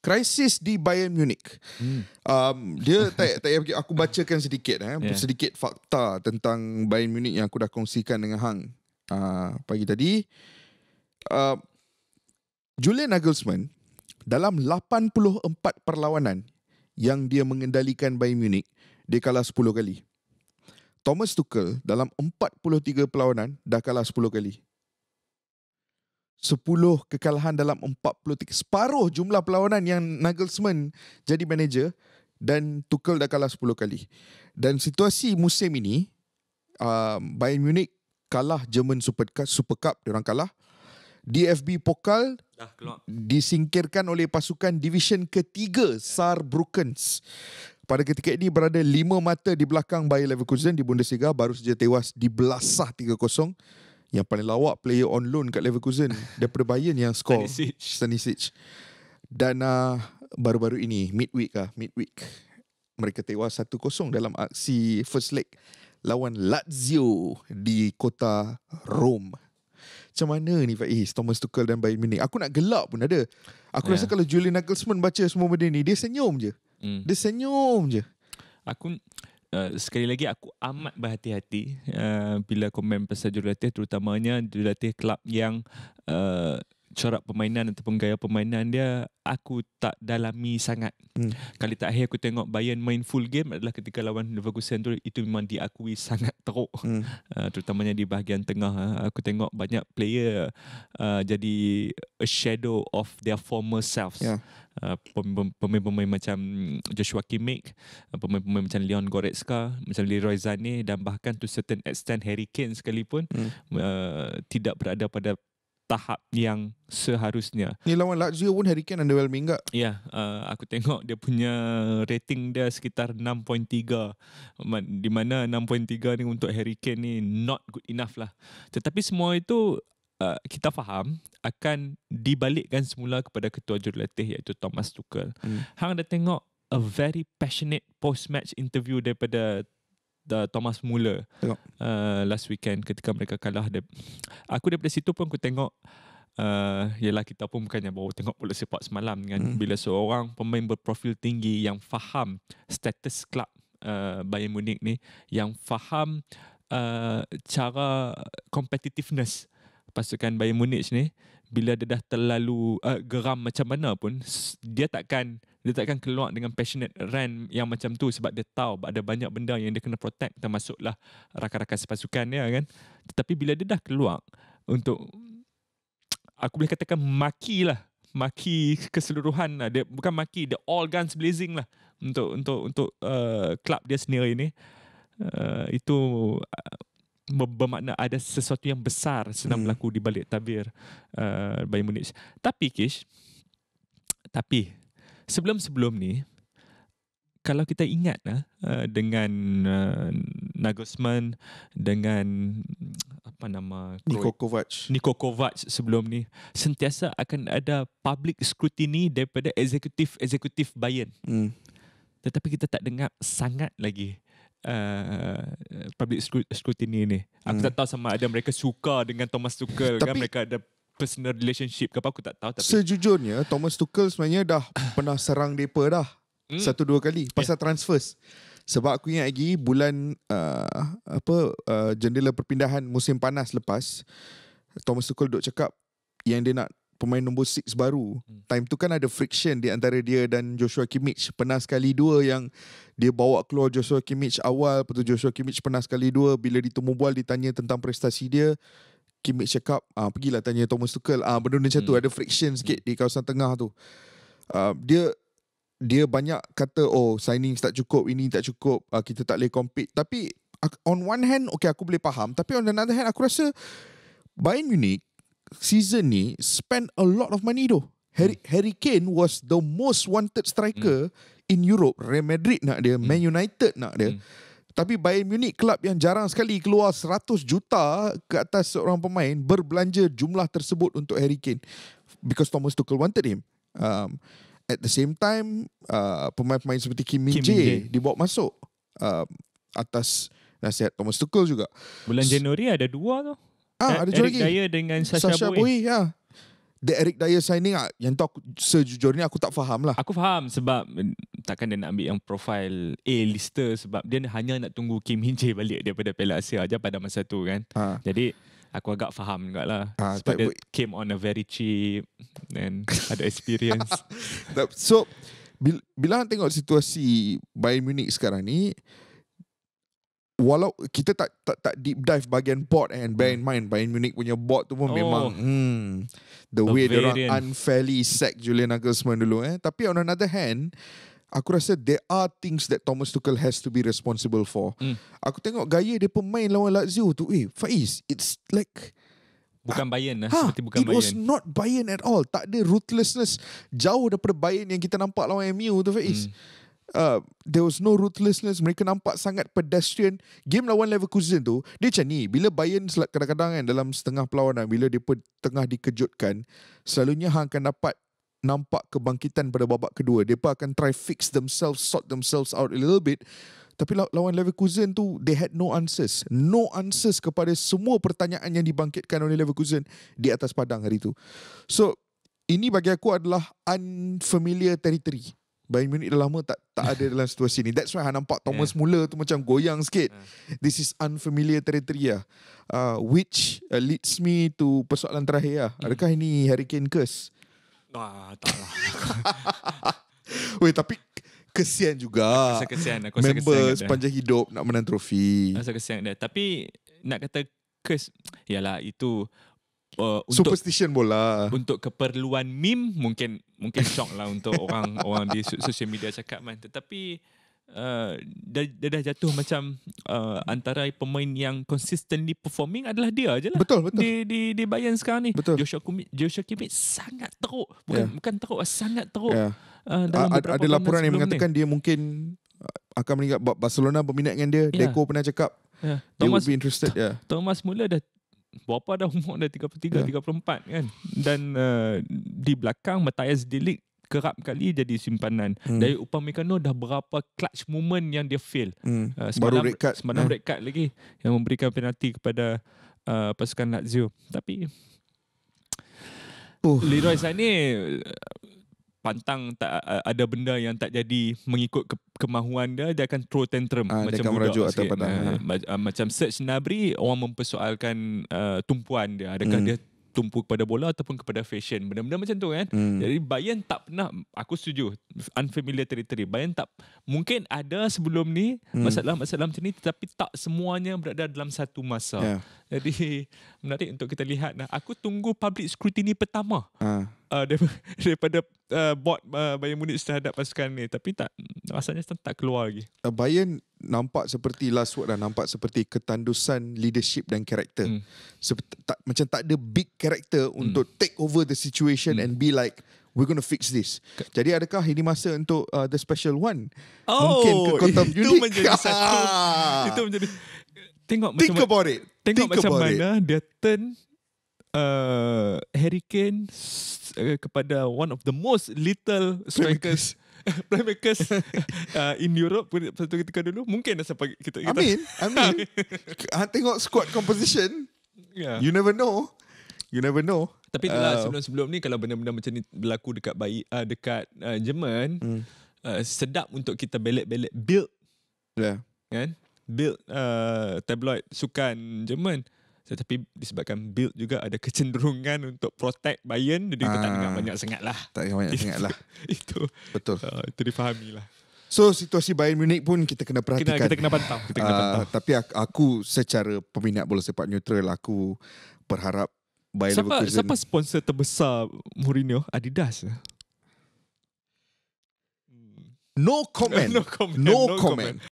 Krisis di Bayern Munich. Hmm. Um, dia tak tak pergi aku bacakan sedikit eh, yeah. sedikit fakta tentang Bayern Munich yang aku dah kongsikan dengan hang uh, pagi tadi. Uh, Julian Nagelsmann dalam 84 perlawanan yang dia mengendalikan Bayern Munich, dia kalah 10 kali. Thomas Tuchel dalam 43 perlawanan dah kalah 10 kali. 10 kekalahan dalam 43 separuh jumlah perlawanan yang Nagelsmann jadi manager dan Tuchel dah kalah 10 kali. Dan situasi musim ini uh, Bayern Munich kalah German Super Cup, Super Cup diorang kalah. DFB Pokal dah keluar. Disingkirkan oleh pasukan division ketiga ya. Saarbrücken. Pada ketika ini berada 5 mata di belakang Bayer Leverkusen di Bundesliga baru saja tewas di belasah 3-0 yang paling lawak player on loan kat Leverkusen daripada Bayern yang score Stanisic, Stanisic. dan uh, baru-baru ini midweek ah midweek mereka tewas 1-0 dalam aksi first leg lawan Lazio di kota Rome. Macam mana ni Faiz eh, Thomas Tuchel dan Bayern Munich? Aku nak gelap pun ada. Aku yeah. rasa kalau Julian Nagelsmann baca semua benda ni, dia senyum je. Mm. Dia senyum je. Aku Eh, sekali lagi aku amat berhati-hati uh, bila komen pasal jurulatih terutamanya jurulatih kelab yang uh, corak permainan atau penggaya permainan dia aku tak dalami sangat. Hmm. Kali tak akhir aku tengok Bayern main full game adalah ketika lawan Leverkusen tu itu memang diakui sangat teruk. Hmm. Uh, terutamanya di bahagian tengah ah, aku tengok banyak player uh, jadi a shadow of their former selves. Yeah. Ya. Uh, pemain-pemain macam Joshua Kimmich, pemain-pemain macam Leon Goretzka, macam Leroy Sané dan bahkan to certain extent Harry Kane sekalipun hmm. uh, tidak berada pada tahap yang seharusnya. Ni lawan Lazio pun Harry Kane underwhelming kak. Ya, uh, aku tengok dia punya rating dia sekitar 6.3. Di mana 6.3 ni untuk Harry Kane ni not good enough lah. Tetapi semua itu uh, kita faham akan dibalikkan semula kepada ketua jurulatih iaitu Thomas Tuchel. Hmm. Hang dah tengok a very passionate post-match interview daripada uh, Thomas Muller uh, last weekend ketika mereka kalah dia. aku daripada situ pun aku tengok uh, yelah kita pun bukannya baru tengok bola sepak semalam kan hmm. bila seorang pemain berprofil tinggi yang faham status club uh, Bayern Munich ni yang faham uh, cara competitiveness pasukan Bayern Munich ni bila dia dah terlalu uh, geram macam mana pun dia takkan dia takkan keluar dengan passionate rant yang macam tu sebab dia tahu ada banyak benda yang dia kena protect termasuklah rakan-rakan sepasukan dia kan. Tetapi bila dia dah keluar untuk aku boleh katakan maki lah maki keseluruhan lah. dia bukan maki the all guns blazing lah untuk untuk untuk uh, club dia sendiri ni uh, itu uh, bermakna ada sesuatu yang besar sedang hmm. berlaku di balik tabir uh, Bayern Munich tapi Kish tapi sebelum-sebelum ni kalau kita ingat uh, dengan uh, ah, Nagusman dengan apa nama Niko Kovac Niko Kovac sebelum ni sentiasa akan ada public scrutiny daripada eksekutif-eksekutif Bayern hmm. tetapi kita tak dengar sangat lagi Uh, public scrutiny ni. Aku hmm. tak tahu sama ada mereka suka dengan Thomas Tuchel kan mereka ada personal relationship ke apa aku tak tahu tapi sejujurnya Thomas Tuchel sebenarnya dah pernah serang depa dah hmm. satu dua kali ya. pasal yeah. transfers sebab aku ingat lagi bulan uh, apa uh, jendela perpindahan musim panas lepas Thomas Tuchel dok cakap yang dia nak pemain nombor 6 baru. Hmm. Time tu kan ada friction di antara dia dan Joshua Kimmich. Pernah sekali dua yang dia bawa keluar Joshua Kimmich awal. Lepas Joshua Kimmich pernah sekali dua bila ditemu bual ditanya tentang prestasi dia. Kimmich check up uh, ah, Pergilah tanya Thomas Tuchel uh, ah, benda macam hmm. tu Ada friction sikit hmm. Di kawasan tengah tu uh, Dia Dia banyak kata Oh signing tak cukup Ini tak cukup uh, Kita tak boleh compete Tapi On one hand Okay aku boleh faham Tapi on the other hand Aku rasa Bayern Munich Season ni Spend a lot of money tu Harry, hmm. Harry Kane was The most wanted striker hmm. In Europe Real Madrid nak dia hmm. Man United nak dia hmm. Tapi Bayern Munich klub yang jarang sekali keluar 100 juta ke atas seorang pemain berbelanja jumlah tersebut untuk Harry Kane because Thomas Tuchel wanted him. Um, at the same time uh, pemain-pemain seperti Kim Min Jae dibawa masuk uh, atas nasihat Thomas Tuchel juga. Bulan Januari ada dua tu. Ah, eh, ada Eric Dyer dengan Sasha, Sasha Boy. Ya. The Eric Dyer signing ah, yang tu aku, sejujurnya aku tak faham lah. Aku faham sebab takkan dia nak ambil yang profil A-lister sebab dia hanya nak tunggu Kim Hin Jae balik daripada Piala Asia aja pada masa tu kan. Ha. Jadi aku agak faham juga lah. Ha, sebab dia but... came on a very cheap and ada experience. so, bila nak tengok situasi Bayern Munich sekarang ni, walau kita tak tak, tak deep dive bahagian board and bear in mind Bayern Munich punya board tu pun oh. memang hmm, the, the way they unfairly sack Julian Nagelsmann dulu eh tapi on another hand aku rasa there are things that Thomas Tuchel has to be responsible for. Mm. Aku tengok gaya dia pemain lawan Lazio tu, eh, Faiz, it's like bukan ah, Bayern lah, ha, seperti bukan it Bayern. was not Bayern at all. Tak ada ruthlessness jauh daripada Bayern yang kita nampak lawan MU tu, Faiz. Mm. Uh, there was no ruthlessness Mereka nampak sangat pedestrian Game lawan Leverkusen tu Dia macam ni Bila Bayern kadang-kadang kan Dalam setengah pelawanan Bila dia pun tengah dikejutkan Selalunya Hang akan dapat nampak kebangkitan pada babak kedua. Mereka akan try fix themselves, sort themselves out a little bit. Tapi lawan Leverkusen tu, they had no answers. No answers kepada semua pertanyaan yang dibangkitkan oleh Leverkusen di atas padang hari itu. So, ini bagi aku adalah unfamiliar territory. Bayern Munich dah lama tak tak ada dalam situasi ini. That's why I nampak Thomas yeah. Muller tu macam goyang sikit. Yeah. This is unfamiliar territory lah. Uh, which uh, leads me to persoalan terakhir lah. Adakah ini Hurricane Curse? Wah, tak lah. Weh, tapi kesian juga. Rasa kesian. Aku Member kesian sepanjang kata. hidup nak menang trofi. Rasa kesian dia. Tapi nak kata kes, yalah itu... Uh, untuk, Superstition bola Untuk keperluan meme Mungkin Mungkin shock lah Untuk orang Orang di social media cakap man. Tetapi Uh, dah, dia dah jatuh macam uh, antara pemain yang consistently performing adalah dia je lah. Betul, betul. Di, di, di Bayern sekarang ni. Betul. Joshua, Kumi, Joshua Kimmich sangat teruk. Bukan, yeah. bukan teruk, sangat teruk. Yeah. Uh, dalam A- ada laporan yang mengatakan ni. dia mungkin uh, akan meninggal. Barcelona berminat dengan dia. Yeah. Deco pernah cakap. Yeah. Thomas, they would be interested. Yeah. Thomas Muller dah Berapa dah umur dah 33, yeah. 34 kan Dan uh, di belakang Matthias Delik kerap kali jadi simpanan. Hmm. Dari Upamecano kan, oh, dah berapa clutch moment yang dia fail. Hmm. Uh, semalam semalam red card lagi yang memberikan penalti kepada uh, pasukan Lazio. Tapi uh. Leroy Sané pantang tak ada benda yang tak jadi mengikut ke- kemahuan dia dia akan throw tantrum ha, macam dia merajuk atau padang, uh, ah, ha. macam search Nabri orang mempersoalkan uh, tumpuan dia adakah hmm. dia tumpu kepada bola ataupun kepada fashion benda-benda macam tu kan hmm. jadi Bayern tak pernah aku setuju unfamiliar territory Bayern tak mungkin ada sebelum ni hmm. masalah-masalah macam ni tetapi tak semuanya berada dalam satu masa yeah. jadi menarik untuk kita lihat nah aku tunggu public scrutiny pertama ha uh, daripada uh, bot uh, Bayern Munich terhadap pasukan ni tapi tak rasanya tak keluar lagi. Uh, Bayern nampak seperti last word dah nampak seperti ketandusan leadership dan karakter. Hmm. macam tak ada big character hmm. untuk take over the situation hmm. and be like We're going to fix this. Jadi adakah ini masa untuk uh, the special one? Oh, Mungkin ke itu menjadi ah. satu. Itu menjadi. Tengok Think macam about it. Tengok macam mana it. dia turn uh, Harry Kane uh, kepada one of the most little strikers playmakers uh, in Europe satu ketika dulu mungkin dah sampai kita, kita. I mean, I mean ha, tengok squad composition yeah. you never know you never know tapi itulah uh, sebelum-sebelum ni kalau benda-benda macam ni berlaku dekat bayi, uh, dekat uh, Jerman mm. uh, sedap untuk kita belek-belek build yeah. kan build uh, tabloid sukan Jerman tetapi disebabkan build juga ada kecenderungan untuk protect Bayern jadi kita ah, tak dengar banyak sangat lah tak dengar banyak sangat lah itu betul uh, itu difahami lah So situasi Bayern Munich pun kita kena perhatikan. Kita, kita kena pantau. Uh, tapi aku, aku secara peminat bola sepak neutral aku berharap Bayern siapa, Leverkusen. Siapa sponsor terbesar Mourinho? Adidas. No comment. No comment. No comment. No comment.